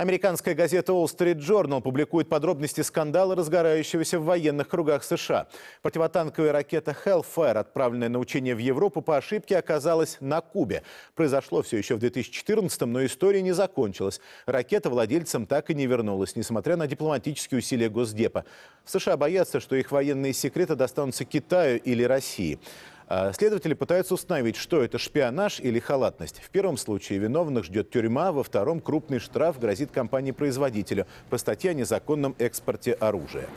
Американская газета Wall Street Journal публикует подробности скандала, разгорающегося в военных кругах США. Противотанковая ракета Hellfire, отправленная на учение в Европу, по ошибке оказалась на Кубе. Произошло все еще в 2014 но история не закончилась. Ракета владельцам так и не вернулась, несмотря на дипломатические усилия Госдепа. В США боятся, что их военные секреты достанутся Китаю или России. А следователи пытаются установить, что это шпионаж или халатность. В первом случае виновных ждет тюрьма, во втором крупный штраф грозит компании-производителю по статье о незаконном экспорте оружия.